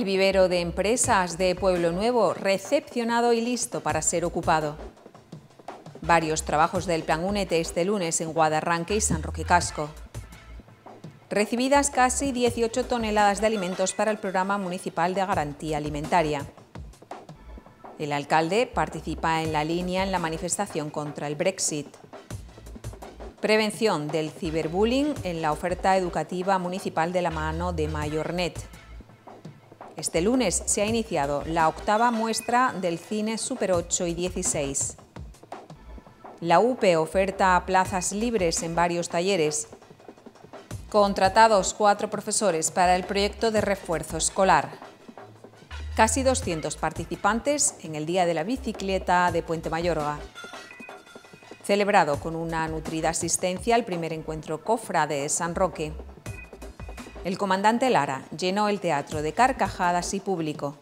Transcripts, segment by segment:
el vivero de empresas de Pueblo Nuevo recepcionado y listo para ser ocupado. Varios trabajos del Plan UNET este lunes en Guadarranque y San Roque Casco. Recibidas casi 18 toneladas de alimentos para el Programa Municipal de Garantía Alimentaria. El alcalde participa en la línea en la manifestación contra el Brexit. Prevención del ciberbullying en la oferta educativa municipal de la mano de Mayornet. Este lunes se ha iniciado la octava muestra del cine Super 8 y 16. La UPE oferta plazas libres en varios talleres. Contratados cuatro profesores para el proyecto de refuerzo escolar. Casi 200 participantes en el Día de la Bicicleta de Puente Mayorga. Celebrado con una nutrida asistencia al primer encuentro COFRA de San Roque. El comandante Lara llenó el teatro de carcajadas y público.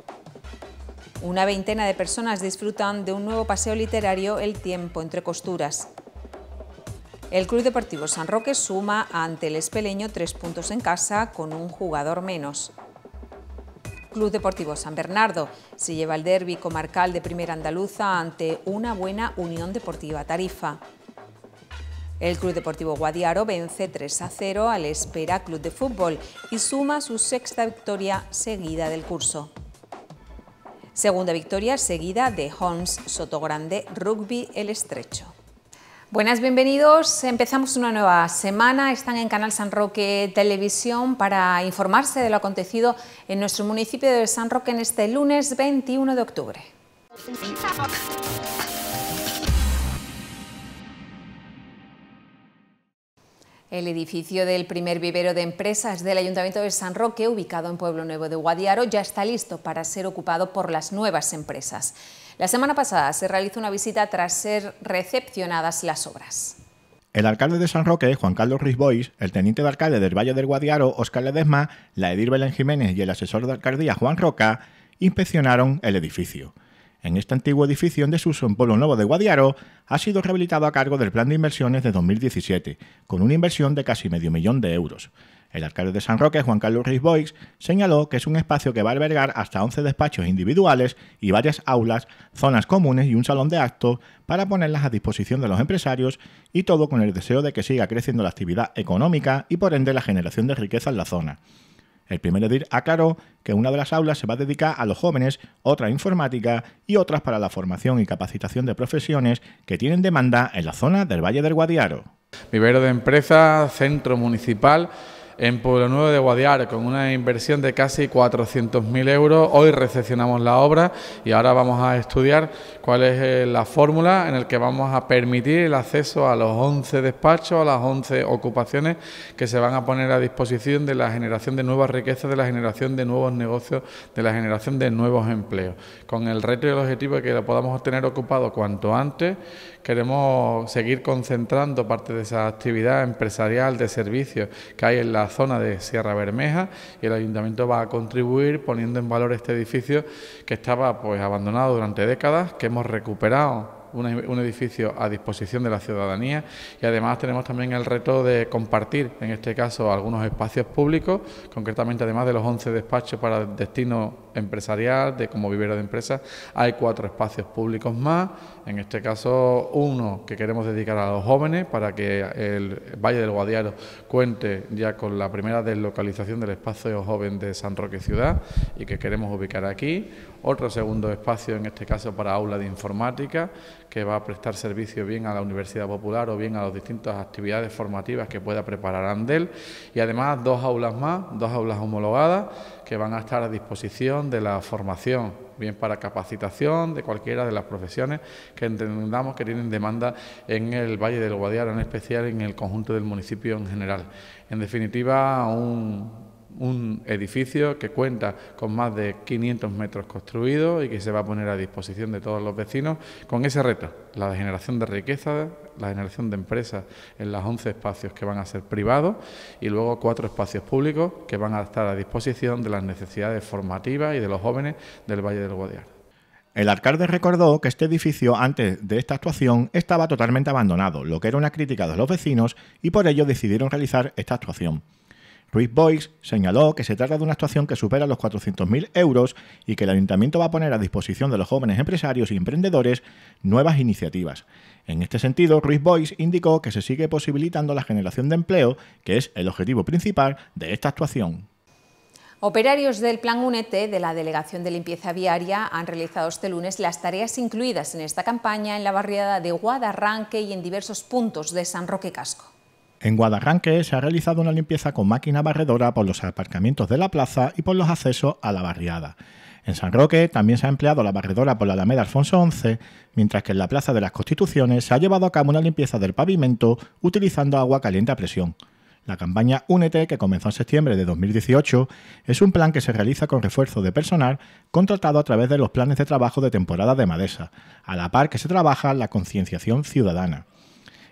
Una veintena de personas disfrutan de un nuevo paseo literario El tiempo entre costuras. El Club Deportivo San Roque suma ante el Espeleño tres puntos en casa con un jugador menos. Club Deportivo San Bernardo se lleva el Derby comarcal de Primera Andaluza ante una buena Unión Deportiva Tarifa. El Club Deportivo Guadiaro vence 3 a 0 al Espera Club de Fútbol y suma su sexta victoria seguida del curso. Segunda victoria seguida de Homs Sotogrande Rugby El Estrecho. Buenas, bienvenidos. Empezamos una nueva semana. Están en Canal San Roque Televisión para informarse de lo acontecido en nuestro municipio de San Roque en este lunes 21 de octubre. El edificio del primer vivero de empresas del Ayuntamiento de San Roque, ubicado en Pueblo Nuevo de Guadiaro, ya está listo para ser ocupado por las nuevas empresas. La semana pasada se realizó una visita tras ser recepcionadas las obras. El alcalde de San Roque, Juan Carlos Rizbois, el teniente de alcalde del Valle del Guadiaro, Óscar Ledesma, la Edir Belén Jiménez y el asesor de alcaldía, Juan Roca, inspeccionaron el edificio. En este antiguo edificio en desuso en Pueblo Nuevo de Guadiaro ha sido rehabilitado a cargo del Plan de Inversiones de 2017, con una inversión de casi medio millón de euros. El alcalde de San Roque, Juan Carlos Reis Boix, señaló que es un espacio que va a albergar hasta 11 despachos individuales y varias aulas, zonas comunes y un salón de actos para ponerlas a disposición de los empresarios y todo con el deseo de que siga creciendo la actividad económica y por ende la generación de riqueza en la zona. El primer a aclaró que una de las aulas se va a dedicar a los jóvenes, otra a informática y otras para la formación y capacitación de profesiones que tienen demanda en la zona del Valle del Guadiaro. Vivero de Empresa, Centro Municipal en Pueblo Nuevo de Guadiar con una inversión de casi 400.000 euros. Hoy recepcionamos la obra y ahora vamos a estudiar cuál es eh, la fórmula en la que vamos a permitir el acceso a los 11 despachos, a las 11 ocupaciones que se van a poner a disposición de la generación de nuevas riquezas, de la generación de nuevos negocios, de la generación de nuevos empleos. Con el reto y el objetivo de que lo podamos tener ocupado cuanto antes, Queremos seguir concentrando parte de esa actividad empresarial de servicios que hay en la zona de Sierra Bermeja y el ayuntamiento va a contribuir poniendo en valor este edificio que estaba pues abandonado durante décadas, que hemos recuperado e, un edificio a disposición de la ciudadanía y además tenemos también el reto de compartir, en este caso, algunos espacios públicos, concretamente además de los 11 despachos para destino empresarial, de como vivero de empresa... hay cuatro espacios públicos más, en este caso uno que queremos dedicar a los jóvenes para que el Valle del Guadiaro cuente ya con la primera deslocalización del espacio joven de San Roque Ciudad y que queremos ubicar aquí, otro segundo espacio, en este caso para aula de informática, que va a prestar servicio bien a la Universidad Popular o bien a las distintas actividades formativas que pueda preparar ANDEL. Y además dos aulas más, dos aulas homologadas, que van a estar a disposición de la formación, bien para capacitación de cualquiera de las profesiones que entendamos que tienen demanda en el Valle del Guadiaro, en especial en el conjunto del municipio en general. En definitiva, un un edificio que cuenta con más de 500 metros construidos y que se va a poner a disposición de todos los vecinos con ese reto, la generación de riqueza, la generación de empresas en los 11 espacios que van a ser privados y luego cuatro espacios públicos que van a estar a disposición de las necesidades formativas y de los jóvenes del Valle del Guadiana. El alcalde recordó que este edificio antes de esta actuación estaba totalmente abandonado, lo que era una crítica de los vecinos y por ello decidieron realizar esta actuación. Ruiz Boix señaló que se trata de una actuación que supera los 400.000 euros y que el ayuntamiento va a poner a disposición de los jóvenes empresarios y emprendedores nuevas iniciativas. En este sentido, Ruiz Boix indicó que se sigue posibilitando la generación de empleo, que es el objetivo principal de esta actuación. Operarios del Plan UNETE de la Delegación de Limpieza Viaria han realizado este lunes las tareas incluidas en esta campaña en la barriada de Guadarranque y en diversos puntos de San Roque Casco. En Guadarranque se ha realizado una limpieza con máquina barredora por los aparcamientos de la plaza y por los accesos a la barriada. En San Roque también se ha empleado la barredora por la Alameda Alfonso XI, mientras que en la Plaza de las Constituciones se ha llevado a cabo una limpieza del pavimento utilizando agua caliente a presión. La campaña Únete, que comenzó en septiembre de 2018, es un plan que se realiza con refuerzo de personal contratado a través de los planes de trabajo de temporada de Madesa, a la par que se trabaja la concienciación ciudadana.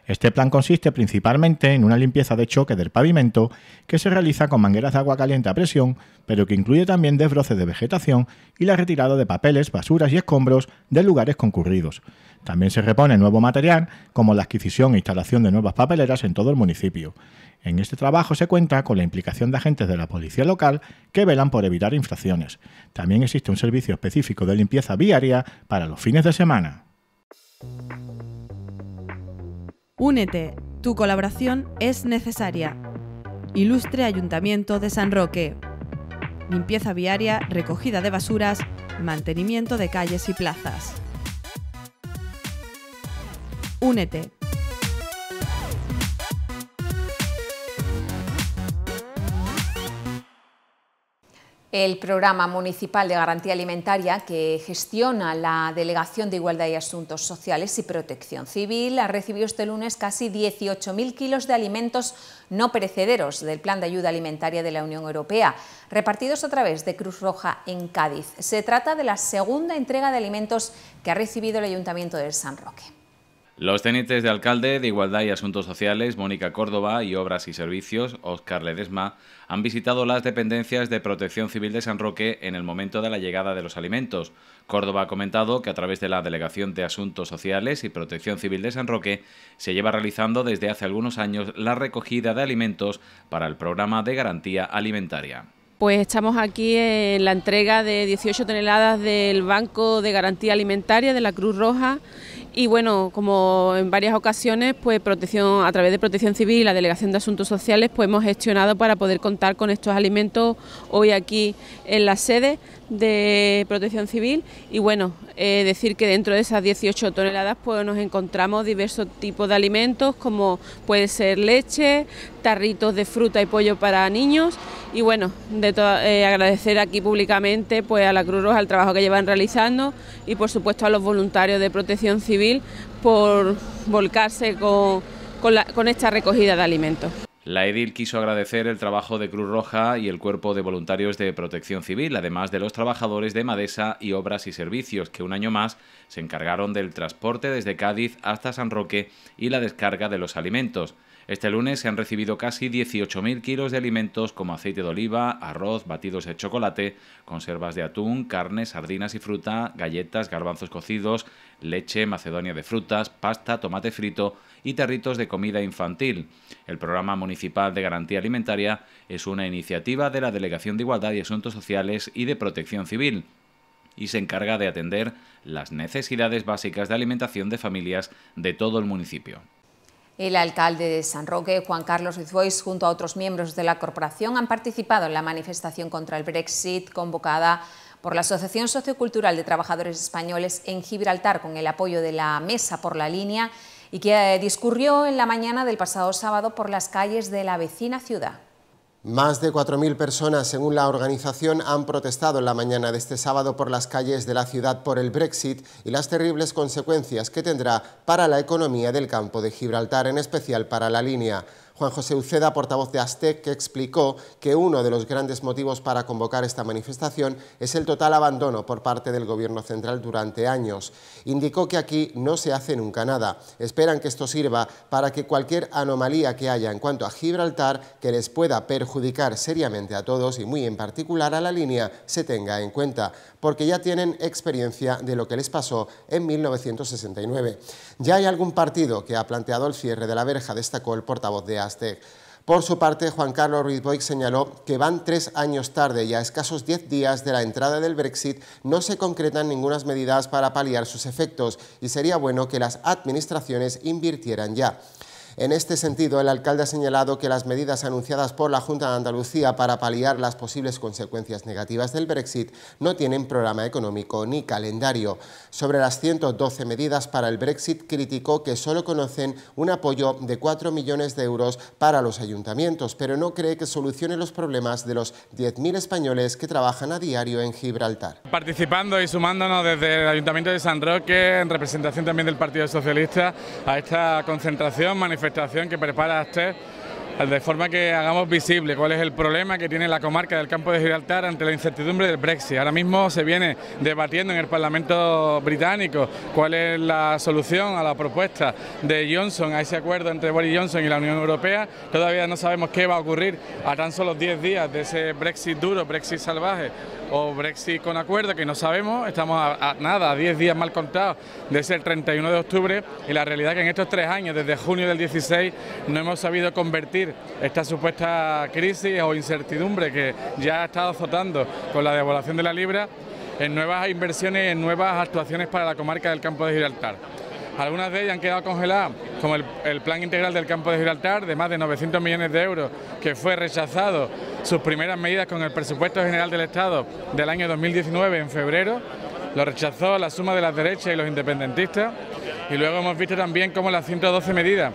Este plan consiste principalmente en una limpieza de choque del pavimento que se realiza con mangueras de agua caliente a presión, pero que incluye también desbroces de vegetación y la retirada de papeles, basuras y escombros de lugares concurridos. También se repone nuevo material, como la adquisición e instalación de nuevas papeleras en todo el municipio. En este trabajo se cuenta con la implicación de agentes de la policía local que velan por evitar infracciones. También existe un servicio específico de limpieza viaria para los fines de semana. Únete, tu colaboración es necesaria. Ilustre Ayuntamiento de San Roque. Limpieza viaria, recogida de basuras, mantenimiento de calles y plazas. Únete, El Programa Municipal de Garantía Alimentaria, que gestiona la Delegación de Igualdad y Asuntos Sociales y Protección Civil, ha recibido este lunes casi 18.000 kilos de alimentos no perecederos del Plan de Ayuda Alimentaria de la Unión Europea, repartidos a través de Cruz Roja en Cádiz. Se trata de la segunda entrega de alimentos que ha recibido el Ayuntamiento de San Roque. Los tenientes de alcalde de Igualdad y Asuntos Sociales, Mónica Córdoba y Obras y Servicios, Óscar Ledesma, han visitado las dependencias de Protección Civil de San Roque en el momento de la llegada de los alimentos. Córdoba ha comentado que a través de la Delegación de Asuntos Sociales y Protección Civil de San Roque se lleva realizando desde hace algunos años la recogida de alimentos para el programa de garantía alimentaria. Pues estamos aquí en la entrega de 18 toneladas del Banco de Garantía Alimentaria de la Cruz Roja y bueno, como en varias ocasiones, pues protección a través de Protección Civil y la Delegación de Asuntos Sociales, pues hemos gestionado para poder contar con estos alimentos hoy aquí en la sede de protección civil y bueno, eh, decir que dentro de esas 18 toneladas pues nos encontramos diversos tipos de alimentos como puede ser leche, tarritos de fruta y pollo para niños y bueno, de eh, agradecer aquí públicamente pues a la Cruz Roja el trabajo que llevan realizando y por supuesto a los voluntarios de protección civil por volcarse con esta recogida de alimentos. La edil quiso agradecer el trabajo de Cruz Roja y el cuerpo de voluntarios de protección civil, además de los trabajadores de Madesa y Obras y Servicios, que un año más se encargaron del transporte desde Cádiz hasta San Roque y la descarga de los alimentos. Este lunes se han recibido casi 18.000 kilos de alimentos como aceite de oliva, arroz, batidos de chocolate, conservas de atún, carne, sardinas y fruta, galletas, garbanzos cocidos, leche, macedonia de frutas, pasta, tomate frito y territos de comida infantil. El Programa Municipal de Garantía Alimentaria es una iniciativa de la Delegación de Igualdad y Asuntos Sociales y de Protección Civil y se encarga de atender las necesidades básicas de alimentación de familias de todo el municipio. El alcalde de San Roque, Juan Carlos Rizuois, junto a otros miembros de la corporación, han participado en la manifestación contra el Brexit convocada por la Asociación Sociocultural de Trabajadores Españoles en Gibraltar, con el apoyo de la Mesa por la Línea, y que eh, discurrió en la mañana del pasado sábado por las calles de la vecina ciudad. Más de 4.000 personas, según la organización, han protestado en la mañana de este sábado por las calles de la ciudad por el Brexit y las terribles consecuencias que tendrá para la economía del campo de Gibraltar, en especial para la línea. Juan José Uceda, portavoz de Aztec, que explicó que uno de los grandes motivos para convocar esta manifestación es el total abandono por parte del Gobierno central durante años. Indicó que aquí no se hace nunca nada. Esperan que esto sirva para que cualquier anomalía que haya en cuanto a Gibraltar, que les pueda perjudicar seriamente a todos y muy en particular a la línea, se tenga en cuenta porque ya tienen experiencia de lo que les pasó en 1969. Ya hay algún partido que ha planteado el cierre de la verja, destacó el portavoz de Aztec. Por su parte, Juan Carlos Ruiz Boix señaló que van tres años tarde y a escasos diez días de la entrada del Brexit no se concretan ninguna medidas para paliar sus efectos y sería bueno que las administraciones invirtieran ya. En este sentido, el alcalde ha señalado que las medidas anunciadas por la Junta de Andalucía para paliar las posibles consecuencias negativas del Brexit no tienen programa económico ni calendario. Sobre las 112 medidas para el Brexit, criticó que solo conocen un apoyo de 4 millones de euros para los ayuntamientos, pero no cree que solucione los problemas de los 10.000 españoles que trabajan a diario en Gibraltar. Participando y sumándonos desde el Ayuntamiento de San Roque, en representación también del Partido Socialista, a esta concentración manifestada manifestación que prepara de forma que hagamos visible cuál es el problema que tiene la comarca del campo de Gibraltar ante la incertidumbre del Brexit. Ahora mismo se viene debatiendo en el Parlamento británico cuál es la solución a la propuesta de Johnson, a ese acuerdo entre Boris Johnson y la Unión Europea. Todavía no sabemos qué va a ocurrir a tan solo 10 días de ese Brexit duro, Brexit salvaje o Brexit con acuerdo, que no sabemos, estamos a, nada, a 10 días mal contados de ese 31 de octubre y la realidad es que en estos tres años, desde junio del 16, no hemos sabido convertir esta supuesta crisis o incertidumbre que ya ha estado azotando con la devaluación de la libra en nuevas inversiones, en nuevas actuaciones para la comarca del campo de Gibraltar. Algunas de ellas han quedado congeladas, como el, plan integral del campo de Gibraltar, de más de 900 millones de euros, que fue rechazado sus primeras medidas con el presupuesto general del Estado del año 2019 en febrero. Lo rechazó la suma de las derechas y los independentistas. Y luego hemos visto también como las 112 medidas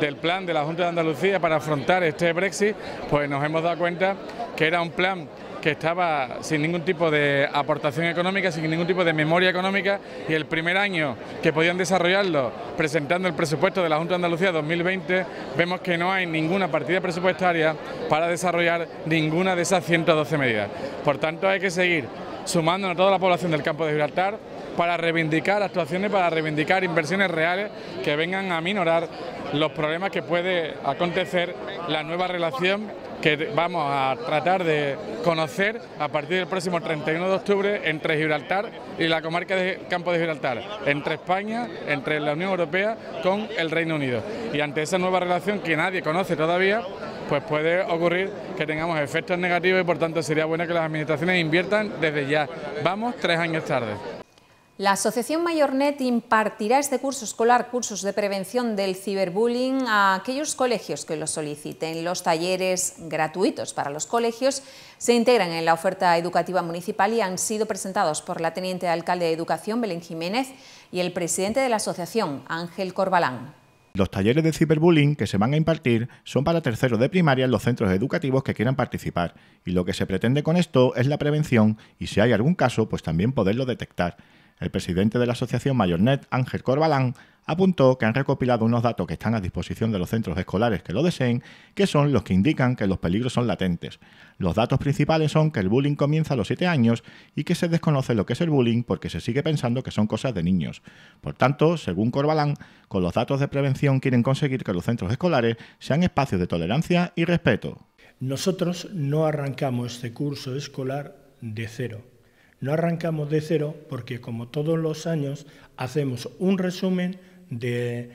del plan de la Junta de Andalucía para afrontar este Brexit, pues nos hemos dado cuenta que era un plan que estaba sin ningún tipo de aportación económica, sin ningún tipo de memoria económica y el primer año que podían desarrollarlo presentando el presupuesto de la Junta de Andalucía 2020, vemos que no hay ninguna partida presupuestaria para desarrollar ninguna de esas 112 medidas. Por tanto, hay que seguir sumándonos a toda la población del campo de Gibraltar, para reivindicar actuaciones, para reivindicar inversiones reales que vengan a minorar los problemas que puede acontecer la nueva relación que vamos a tratar de conocer a partir del próximo 31 de octubre entre Gibraltar y la comarca de Campo de Gibraltar, entre España, entre la Unión Europea con el Reino Unido. Y ante esa nueva relación que nadie conoce todavía, pues puede ocurrir que tengamos efectos negativos y por tanto sería bueno que las administraciones inviertan desde ya. Vamos tres años tarde. La Asociación MayorNet impartirá este curso escolar, cursos de prevención del ciberbullying, a aquellos colegios que lo soliciten. Los talleres gratuitos para los colegios se integran en la oferta educativa municipal y han sido presentados por la Teniente Alcalde de Educación, Belén Jiménez, y el presidente de la asociación, Ángel Corbalán. Los talleres de ciberbullying que se van a impartir son para terceros de primaria en los centros educativos que quieran participar y lo que se pretende con esto es la prevención y si hay algún caso pues también poderlo detectar. El presidente de la asociación MayorNet, Ángel Corbalán, apuntó que han recopilado unos datos que están a disposición de los centros escolares que lo deseen, que son los que indican que los peligros son latentes. Los datos principales son que el bullying comienza a los 7 años y que se desconoce lo que es el bullying porque se sigue pensando que son cosas de niños. Por tanto, según Corbalán, con los datos de prevención quieren conseguir que los centros escolares sean espacios de tolerancia y respeto. Nosotros no arrancamos este curso escolar de cero no arrancamos de cero porque como todos los años hacemos un resumen de,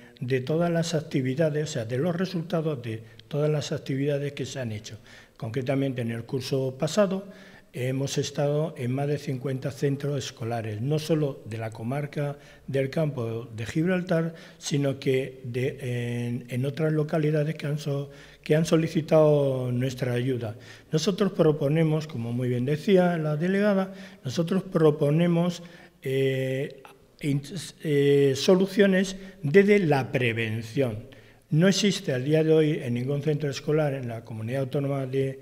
todas las actividades, o sea, de los resultados de todas las actividades que se han hecho. Concretamente en el curso pasado hemos estado en más de 50 centros escolares, no solo de la comarca del campo de Gibraltar, sino que en, otras localidades que han, sido que han solicitado nuestra ayuda. Nosotros proponemos, como muy bien decía la delegada, nosotros proponemos eh, eh, soluciones desde la prevención. No existe al día de hoy en ningún centro escolar en la comunidad autónoma de,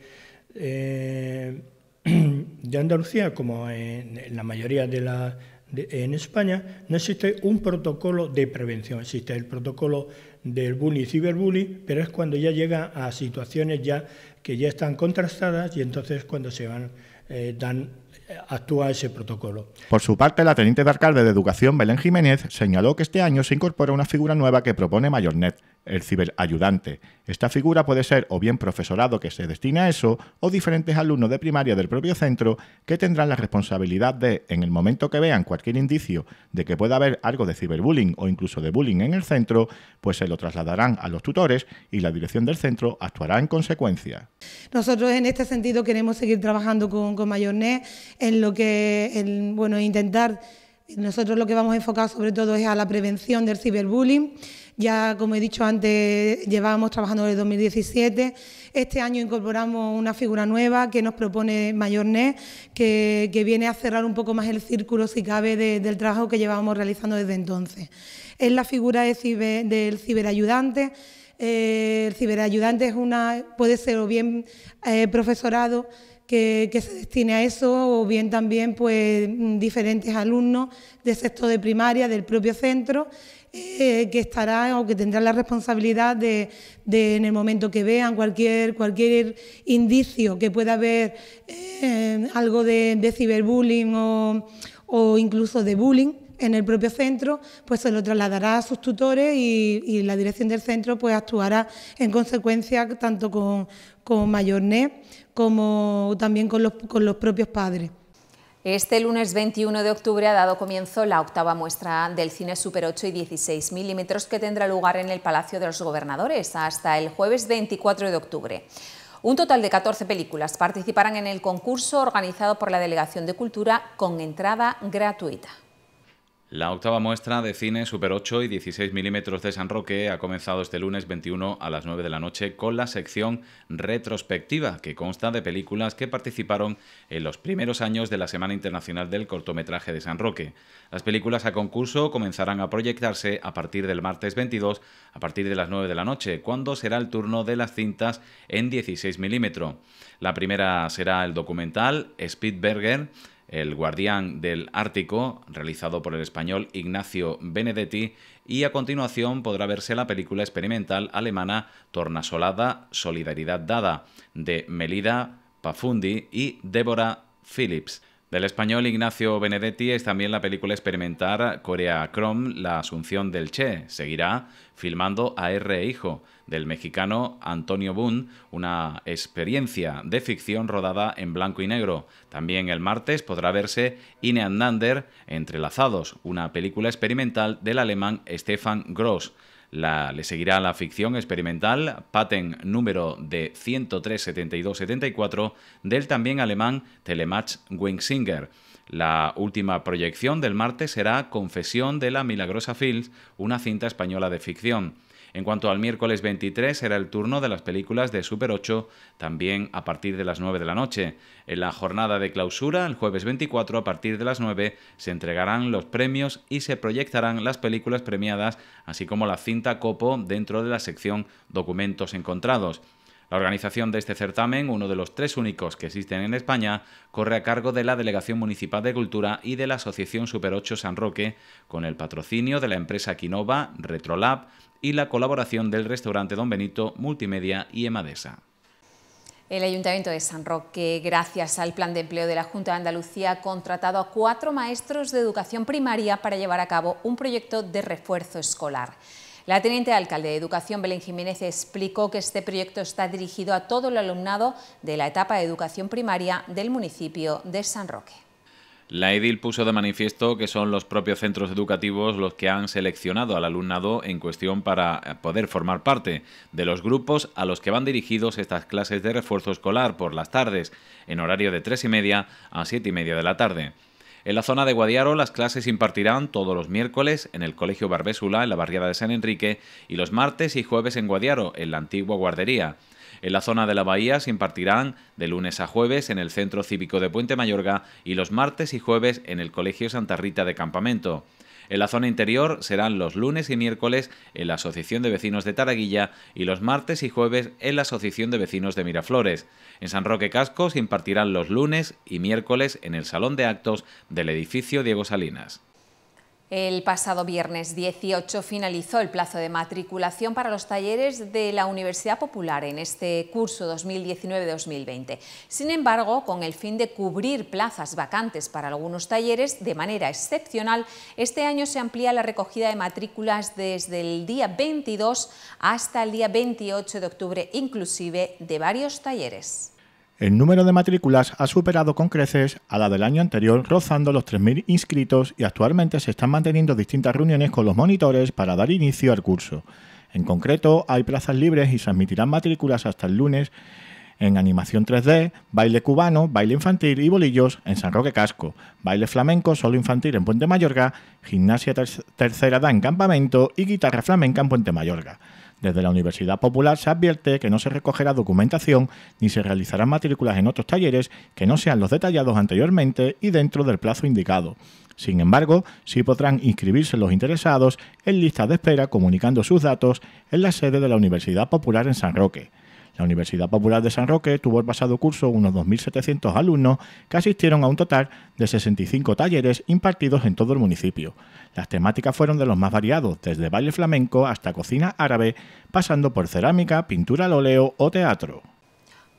eh, de Andalucía, como en, la mayoría de las en España no existe un protocolo de prevención, existe el protocolo del bullying y ciberbullying, pero es cuando ya llega a situaciones ya que ya están contrastadas y entonces cuando se van eh, dan eh, actúa ese protocolo. Por su parte, la teniente de alcalde de Educación, Belén Jiménez, señaló que este año se incorpora una figura nueva que propone Mayornet, el ciberayudante. Esta figura puede ser o bien profesorado que se destina a eso, o diferentes alumnos de primaria del propio centro que tendrán la responsabilidad de, en el momento que vean cualquier indicio de que pueda haber algo de ciberbullying o incluso de bullying en el centro, pues se lo trasladarán a los tutores y la dirección del centro actuará en consecuencia. Nosotros en este sentido queremos seguir trabajando con, con Mayornet en lo que, bueno, intentar, nosotros lo que vamos a enfocar sobre todo es a la prevención del ciberbullying. Ya, como he dicho antes, llevábamos trabajando desde 2017. Este año incorporamos una figura nueva que nos propone Mayornet, que, viene a cerrar un poco más el círculo, si cabe, del trabajo que llevábamos realizando desde entonces. Es la figura del ciberayudante. Eh, el ciberayudante puede ser o bien eh, profesorado, que, que, se destine a eso o bien también pues diferentes alumnos de sexto de primaria del propio centro eh, que estará o que tendrá la responsabilidad de, en el momento que vean cualquier, cualquier indicio que pueda haber eh, algo de, ciberbullying o, incluso de bullying, en el propio centro, pues se lo trasladará a sus tutores y, la dirección del centro pues actuará en consecuencia tanto con, con Mayorné como también con los propios padres. Este lunes 21 de octubre ha dado comienzo la octava muestra del cine Super 8 y 16 milímetros que tendrá lugar en el Palacio de los Gobernadores hasta el jueves 24 de octubre. Un total de 14 películas participarán en el concurso organizado por la Delegación de Cultura con entrada gratuita. La octava muestra de cine Super 8 y 16 milímetros de San Roque ha comenzado este lunes 21 a las 9 de la noche con la sección retrospectiva, que consta de películas que participaron en los primeros años de la Semana Internacional del Cortometraje de San Roque. Las películas a concurso comenzarán a proyectarse a partir del martes 22 a partir de las 9 de la noche, cuando será el turno de las cintas en 16 mm La primera será el documental Speedberger el Guardián del Ártico, realizado por el español Ignacio Benedetti, y a continuación podrá verse la película experimental alemana Tornasolada, Solidaridad Dada, de Melida Pafundi y Débora Phillips. Del español Ignacio Benedetti es también la película experimental Corea Chrome, La Asunción del Che. Seguirá filmando a R. Hijo, del mexicano Antonio Boone, una experiencia de ficción rodada en blanco y negro. También el martes podrá verse Ine and Entrelazados, una película experimental del alemán Stefan Gross le seguirá la ficción experimental, patent número de 103-72-74, del también alemán Telemach Wingsinger. La última proyección del martes será Confesión de la Milagrosa Fields, una cinta española de ficción. En cuanto al miércoles 23 será el turno de las películas de Super 8, también a partir de las 9 de la noche. En la jornada de clausura, el jueves 24 a partir de las 9, se entregarán los premios y se proyectarán las películas premiadas, así como la cinta Copo dentro de la sección Documentos encontrados. La organización de este certamen, uno de los tres únicos que existen en España, corre a cargo de la Delegación Municipal de Cultura y de la Asociación Super 8 San Roque, con el patrocinio de la empresa Quinova, Retrolab y la colaboración del restaurante Don Benito, Multimedia y Emadesa. El Ayuntamiento de San Roque, gracias al plan de empleo de la Junta de Andalucía, ha contratado a cuatro maestros de educación primaria para llevar a cabo un proyecto de refuerzo escolar. La teniente alcalde de Educación, Belén Jiménez, explicó que este proyecto está dirigido a todo el alumnado de la etapa de educación primaria del municipio de San Roque. La edil puso de manifiesto que son los propios centros educativos los que han seleccionado al alumnado en cuestión para poder formar parte de los grupos a los que van dirigidos estas clases de refuerzo escolar por las tardes, en horario de 3 y media a 7 y media de la tarde. En la zona de Guadiaro, las clases impartirán todos los miércoles en el Colegio Barbésula, en la barriada de San Enrique, y los martes y jueves en Guadiaro, en la antigua guardería. En la zona de la bahía se impartirán de lunes a jueves en el Centro Cívico de Puente Mayorga y los martes y jueves en el Colegio Santa Rita de Campamento. En la zona interior serán los lunes y miércoles en la Asociación de Vecinos de Taraguilla y los martes y jueves en la Asociación de Vecinos de Miraflores. En San Roque Casco se impartirán los lunes y miércoles en el Salón de Actos del edificio Diego Salinas. El pasado viernes 18 finalizó el plazo de matriculación para los talleres de la Universidad Popular en este curso 2019-2020. Sin embargo, con el fin de cubrir plazas vacantes para algunos talleres de manera excepcional, este año se amplía la recogida de matrículas desde el día 22 hasta el día 28 de octubre inclusive de varios talleres. El número de matrículas ha superado con creces a la del año anterior, rozando los 3.000 inscritos y actualmente se están manteniendo distintas reuniones con los monitores para dar inicio al curso. En concreto, hay plazas libres y se admitirán matrículas hasta el lunes en animación 3D, baile cubano, baile infantil y bolillos en San Roque Casco, baile flamenco solo infantil en Puente Mayorga, gimnasia tercera edad en campamento y guitarra flamenca en Puente Mayorga. Desde la Universidad Popular se advierte que no se recogerá documentación ni se realizarán matrículas en otros talleres que no sean los detallados anteriormente y dentro del plazo indicado. Sin embargo, sí podrán inscribirse los interesados en lista de espera comunicando sus datos en la sede de la Universidad Popular en San Roque. La Universidad Popular de San Roque tuvo el pasado curso unos 2.700 alumnos que asistieron a un total de 65 talleres impartidos en todo el municipio. Las temáticas fueron de los más variados, desde baile flamenco hasta cocina árabe, pasando por cerámica, pintura al óleo o teatro.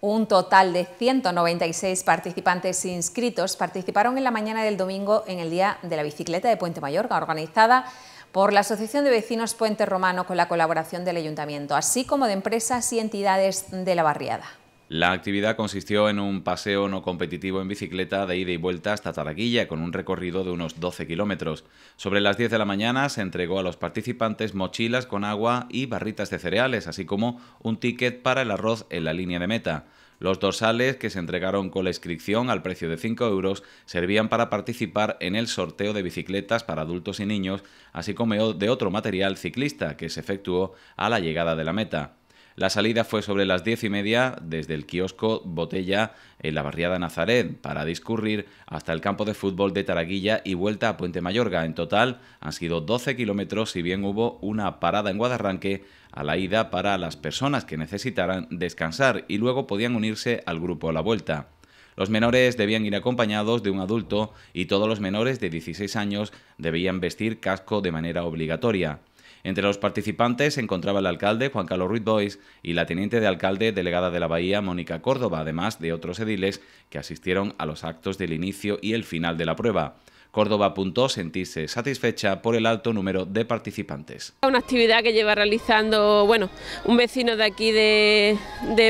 Un total de 196 participantes inscritos participaron en la mañana del domingo en el Día de la Bicicleta de Puente Mayorga, organizada por la Asociación de Vecinos Puente Romano con la colaboración del Ayuntamiento, así como de empresas y entidades de la barriada. La actividad consistió en un paseo no competitivo en bicicleta de ida y vuelta hasta Taraguilla, con un recorrido de unos 12 kilómetros. Sobre las 10 de la mañana se entregó a los participantes mochilas con agua y barritas de cereales, así como un ticket para el arroz en la línea de meta. Los dorsales, que se entregaron con la inscripción al precio de 5 euros, servían para participar en el sorteo de bicicletas para adultos y niños, así como de otro material ciclista que se efectuó a la llegada de la meta. La salida fue sobre las diez y media desde el kiosco Botella en la barriada Nazaret para discurrir hasta el campo de fútbol de Taraguilla y vuelta a Puente Mayorga. En total han sido 12 kilómetros, si bien hubo una parada en Guadarranque a la ida para las personas que necesitaran descansar y luego podían unirse al grupo a la vuelta. Los menores debían ir acompañados de un adulto y todos los menores de 16 años debían vestir casco de manera obligatoria. Entre los participantes se encontraba el alcalde Juan Carlos Ruiz Bois y la teniente de alcalde delegada de la Bahía Mónica Córdoba, además de otros ediles que asistieron a los actos del inicio y el final de la prueba. Córdoba apuntó sentirse satisfecha por el alto número de participantes. Una actividad que lleva realizando bueno, un vecino de aquí de,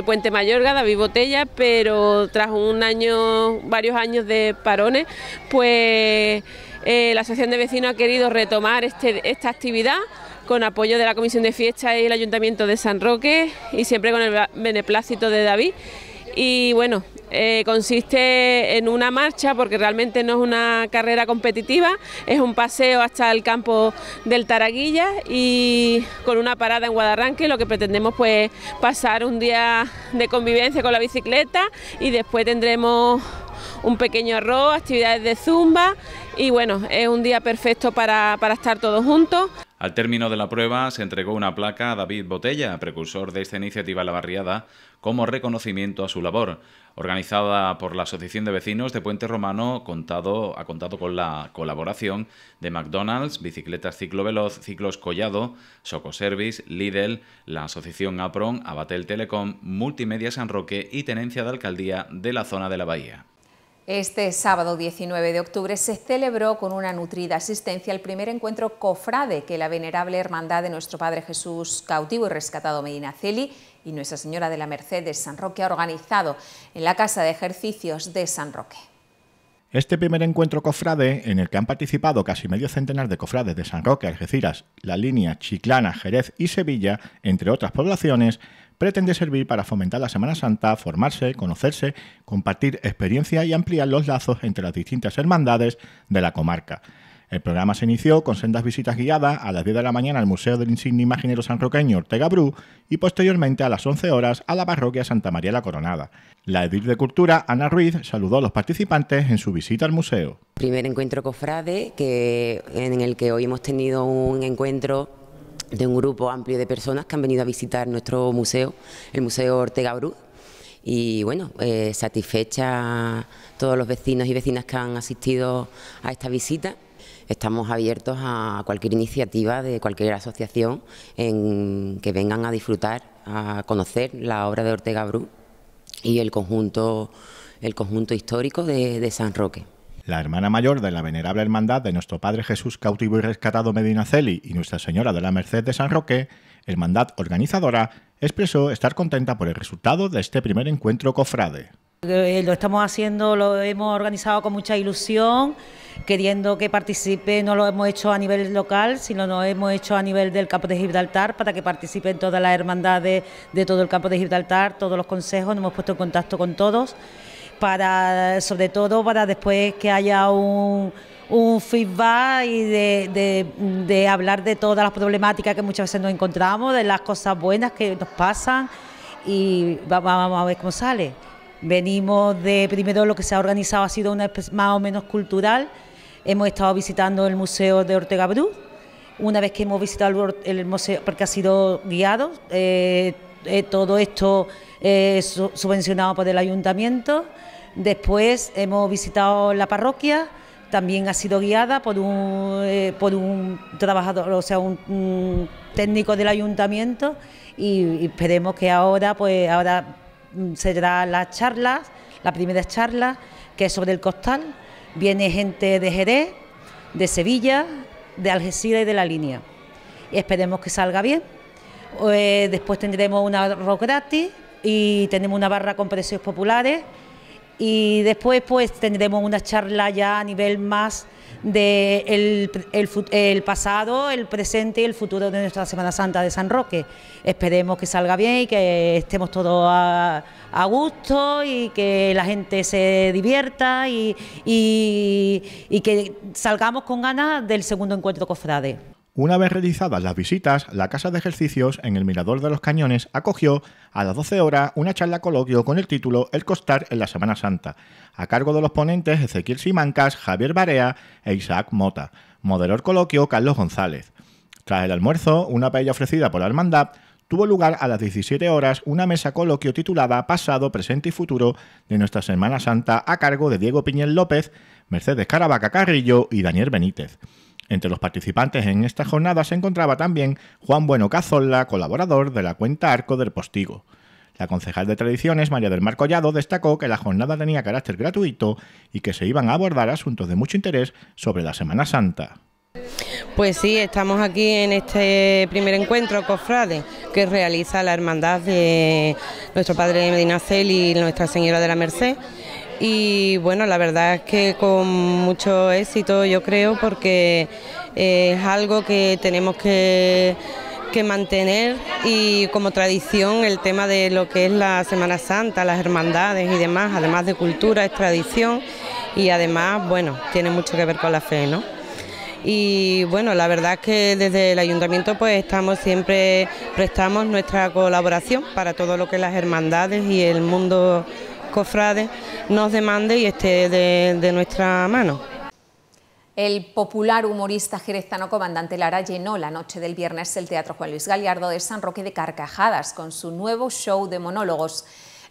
Puente Mayorga, David Botella, pero tras un año, varios años de parones, pues eh, la Asociación de Vecinos ha querido retomar este, esta actividad con apoyo de la Comisión de Fiestas y el Ayuntamiento de San Roque y siempre con el beneplácito de David. Y bueno, eh, consiste en una marcha porque realmente no es una carrera competitiva, es un paseo hasta el campo del Taraguilla y con una parada en Guadarranque, lo que pretendemos pues pasar un día de convivencia con la bicicleta y después tendremos un pequeño arroz, actividades de zumba y bueno, es un día perfecto para, para estar todos juntos. Al término de la prueba se entregó una placa a David Botella, precursor de esta iniciativa La Barriada, como reconocimiento a su labor. Organizada por la Asociación de Vecinos de Puente Romano, contado, ha contado con la colaboración de McDonald's, Bicicletas Ciclo Veloz, Ciclos Collado, Socoservice, Lidl, la Asociación APRON, Abatel Telecom, Multimedia San Roque y Tenencia de Alcaldía de la zona de la Bahía. Este sábado 19 de octubre se celebró con una nutrida asistencia el primer encuentro cofrade que la venerable hermandad de nuestro Padre Jesús cautivo y rescatado Medina Celi y Nuestra Señora de la Merced de San Roque ha organizado en la Casa de Ejercicios de San Roque. Este primer encuentro cofrade, en el que han participado casi medio centenar de cofrades de San Roque, Algeciras, La Línea, Chiclana, Jerez y Sevilla, entre otras poblaciones, pretende servir para fomentar la Semana Santa, formarse, conocerse, compartir experiencia y ampliar los lazos entre las distintas hermandades de la comarca. El programa se inició con sendas visitas guiadas a las 10 de la mañana al Museo del Insigne Imaginero Roqueño Ortega Bru y posteriormente a las 11 horas a la parroquia Santa María la Coronada. La edil de Cultura, Ana Ruiz, saludó a los participantes en su visita al museo. Primer encuentro cofrade que, en el que hoy hemos tenido un encuentro de un grupo amplio de personas que han venido a visitar nuestro museo, el Museo Ortega Brú. Y bueno, eh, satisfecha todos los vecinos y vecinas que han asistido a esta visita. Estamos abiertos a cualquier iniciativa de cualquier asociación en que vengan a disfrutar, a conocer la obra de Ortega Brú y el conjunto, el conjunto histórico de San Roque la hermana mayor de la Venerable Hermandad de nuestro Padre Jesús cautivo y rescatado Medina Celi y Nuestra Señora de la Merced de San Roque, hermandad organizadora, expresó estar contenta por el resultado de este primer encuentro cofrade. Eh, lo estamos haciendo, lo hemos organizado con mucha ilusión, queriendo que participe, no lo hemos hecho a nivel local, sino lo hemos hecho a nivel del campo de Gibraltar, para que participen todas las hermandades de todo el campo de Gibraltar, todos los consejos, nos hemos puesto en contacto con todos para, sobre todo para después que haya un, feedback y de, hablar de todas las problemáticas que muchas veces nos encontramos, de las cosas buenas que nos pasan y vamos a ver cómo sale. Venimos de, primero lo que se ha organizado ha sido una más o menos cultural, hemos estado visitando el Museo de Ortega Brú, una vez que hemos visitado el, museo, porque ha sido guiado, eh, eh, todo esto es eh, subvencionado por el ayuntamiento. Después hemos visitado la parroquia, también ha sido guiada por un, eh, por un trabajador, o sea, un, técnico del ayuntamiento y, esperemos que ahora, pues ahora mm, será las charlas, la primera charla que es sobre el costal, viene gente de Jerez, de Sevilla, de Algeciras y de la línea. esperemos que salga bien. Eh, después tendremos una roca gratis y tenemos una barra con precios populares y después pues tendremos una charla ya a nivel más de el, pasado, el presente y el futuro de nuestra Semana Santa de San Roque. Esperemos que salga bien y que estemos todos a, gusto y que la gente se divierta y, y que salgamos con ganas del segundo encuentro cofrade. Una vez realizadas las visitas, la Casa de Ejercicios en el Mirador de los Cañones acogió a las 12 horas una charla coloquio con el título El Costar en la Semana Santa, a cargo de los ponentes Ezequiel Simancas, Javier Barea e Isaac Mota. Moderador coloquio Carlos González. Tras el almuerzo, una paella ofrecida por la hermandad, tuvo lugar a las 17 horas una mesa coloquio titulada Pasado, Presente y Futuro de nuestra Semana Santa a cargo de Diego Piñel López, Mercedes Caravaca Carrillo y Daniel Benítez. Entre los participantes en esta jornada se encontraba también Juan Bueno Cazolla, colaborador de la cuenta Arco del Postigo. La concejal de Tradiciones, María del Mar Collado, destacó que la jornada tenía carácter gratuito y que se iban a abordar asuntos de mucho interés sobre la Semana Santa. Pues sí, estamos aquí en este primer encuentro cofrade que realiza la hermandad de nuestro Padre Medinacel y Nuestra Señora de la Merced y bueno, la verdad es que con mucho éxito yo creo porque eh, es algo que tenemos que mantener y como tradición el tema de lo que es la Semana Santa, las hermandades y demás, además de cultura, es tradición y además, bueno, tiene mucho que ver con la fe, ¿no? Y bueno, la verdad es que desde el ayuntamiento pues estamos siempre, prestamos nuestra colaboración para todo lo que las hermandades y el mundo cofrades nos demande y esté de, nuestra mano. El popular humorista jerezano Comandante Lara llenó la noche del viernes el Teatro Juan Luis Gallardo de San Roque de Carcajadas con su nuevo show de monólogos.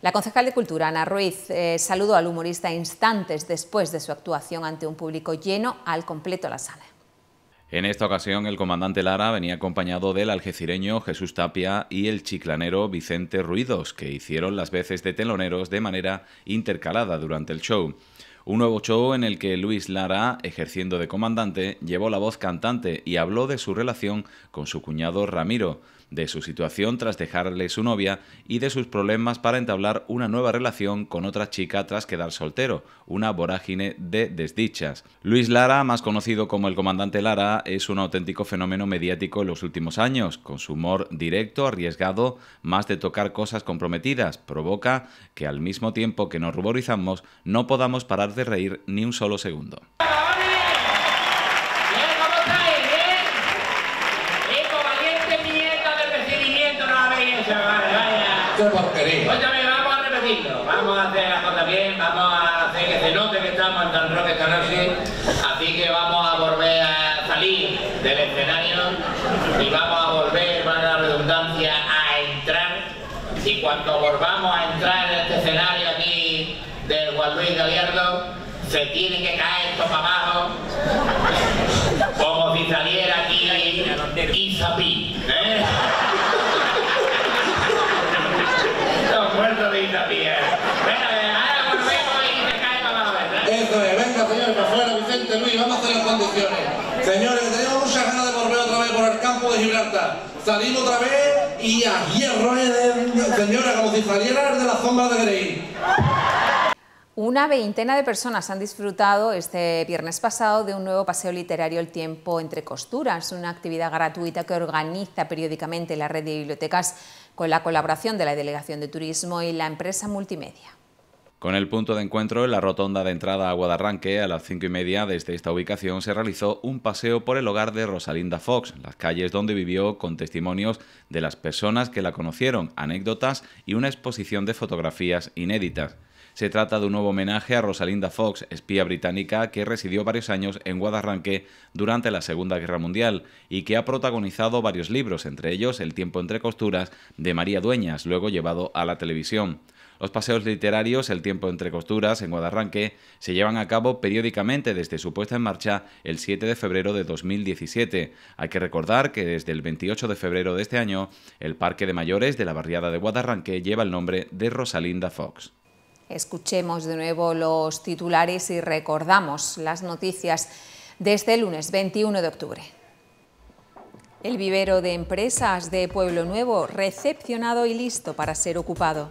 La concejal de Cultura, Ana Ruiz, eh, saludó al humorista instantes después de su actuación ante un público lleno al completo la sala. En esta ocasión, el comandante Lara venía acompañado del algecireño Jesús Tapia y el chiclanero Vicente Ruidos, que hicieron las veces de teloneros de manera intercalada durante el show. Un nuevo show en el que Luis Lara, ejerciendo de comandante, llevó la voz cantante y habló de su relación con su cuñado Ramiro de su situación tras dejarle su novia y de sus problemas para entablar una nueva relación con otra chica tras quedar soltero, una vorágine de desdichas. Luis Lara, más conocido como el comandante Lara, es un auténtico fenómeno mediático en los últimos años, con su humor directo, arriesgado, más de tocar cosas comprometidas, provoca que al mismo tiempo que nos ruborizamos no podamos parar de reír ni un solo segundo. vamos a repetirlo, vamos a hacer las cosas bien, vamos a hacer que se note que estamos en Tan Roque esta así que vamos a volver a salir del escenario y vamos a volver, para la redundancia, a entrar. Y cuando volvamos a entrar en este escenario aquí del Juan Luis Gallardo, se tiene que caer esto para abajo Señores, tenemos de otra vez por el campo de Gibraltar. Salimos otra vez y eh, señora, como de la sombra de Una veintena de personas han disfrutado este viernes pasado de un nuevo paseo literario El Tiempo entre Costuras, una actividad gratuita que organiza periódicamente la red de bibliotecas con la colaboración de la Delegación de Turismo y la empresa multimedia. Con el punto de encuentro en la rotonda de entrada a Guadarranque, a las cinco y media desde esta ubicación se realizó un paseo por el hogar de Rosalinda Fox, las calles donde vivió con testimonios de las personas que la conocieron, anécdotas y una exposición de fotografías inéditas. Se trata de un nuevo homenaje a Rosalinda Fox, espía británica que residió varios años en Guadarranque durante la Segunda Guerra Mundial y que ha protagonizado varios libros, entre ellos El tiempo entre costuras de María Dueñas, luego llevado a la televisión. Los paseos literarios El tiempo entre costuras en Guadarranque se llevan a cabo periódicamente desde su puesta en marcha el 7 de febrero de 2017. Hay que recordar que desde el 28 de febrero de este año, el Parque de Mayores de la barriada de Guadarranque lleva el nombre de Rosalinda Fox. Escuchemos de nuevo los titulares y recordamos las noticias desde el lunes 21 de octubre. El vivero de empresas de Pueblo Nuevo recepcionado y listo para ser ocupado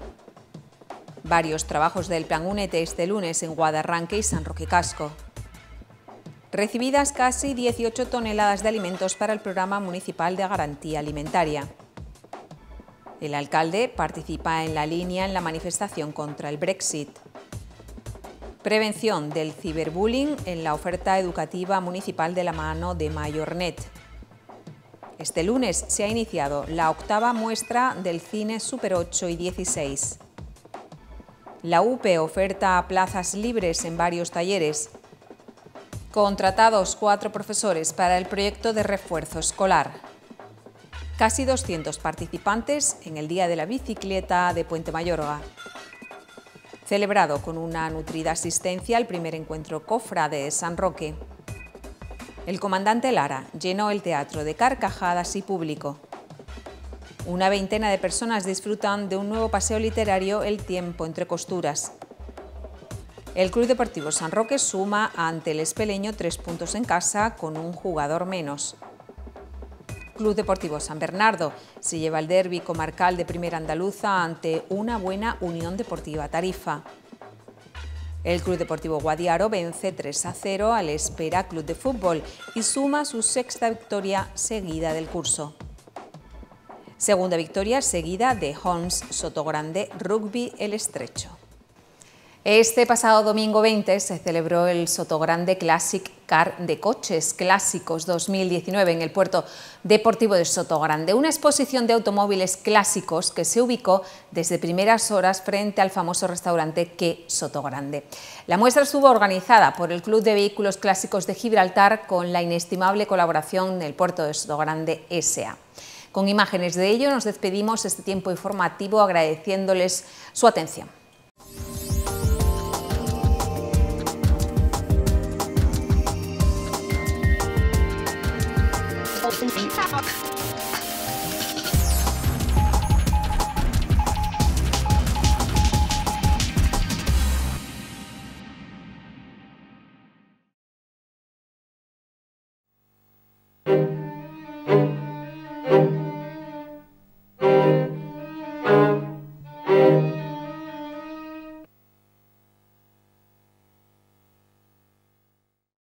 varios trabajos del Plan Únete este lunes en Guadarranque y San Roque Casco. Recibidas casi 18 toneladas de alimentos para el Programa Municipal de Garantía Alimentaria. El alcalde participa en la línea en la manifestación contra el Brexit. Prevención del ciberbullying en la oferta educativa municipal de la mano de Mayornet. Este lunes se ha iniciado la octava muestra del cine Super 8 y 16. La UPE oferta plazas libres en varios talleres. Contratados cuatro profesores para el proyecto de refuerzo escolar. Casi 200 participantes en el Día de la Bicicleta de Puente Mayorga. Celebrado con una nutrida asistencia al primer encuentro COFRA de San Roque. El comandante Lara llenó el teatro de carcajadas y público. Una veintena de personas disfrutan de un nuevo paseo literario El tiempo entre costuras. El Club Deportivo San Roque suma ante el Espeleño tres puntos en casa con un jugador menos. Club Deportivo San Bernardo se lleva el derbi comarcal de Primera Andaluza ante una buena Unión Deportiva Tarifa. El Club Deportivo Guadiaro vence 3 a 0 al Espera Club de Fútbol y suma su sexta victoria seguida del curso. Segunda victoria seguida de Holmes Sotogrande Rugby El Estrecho. Este pasado domingo 20 se celebró el Sotogrande Classic Car de Coches Clásicos 2019 en el puerto deportivo de Sotogrande, una exposición de automóviles clásicos que se ubicó desde primeras horas frente al famoso restaurante Que Sotogrande. La muestra estuvo organizada por el Club de Vehículos Clásicos de Gibraltar con la inestimable colaboración del puerto de Sotogrande S.A. Con imágenes de ello nos despedimos este tiempo informativo agradeciéndoles su atención.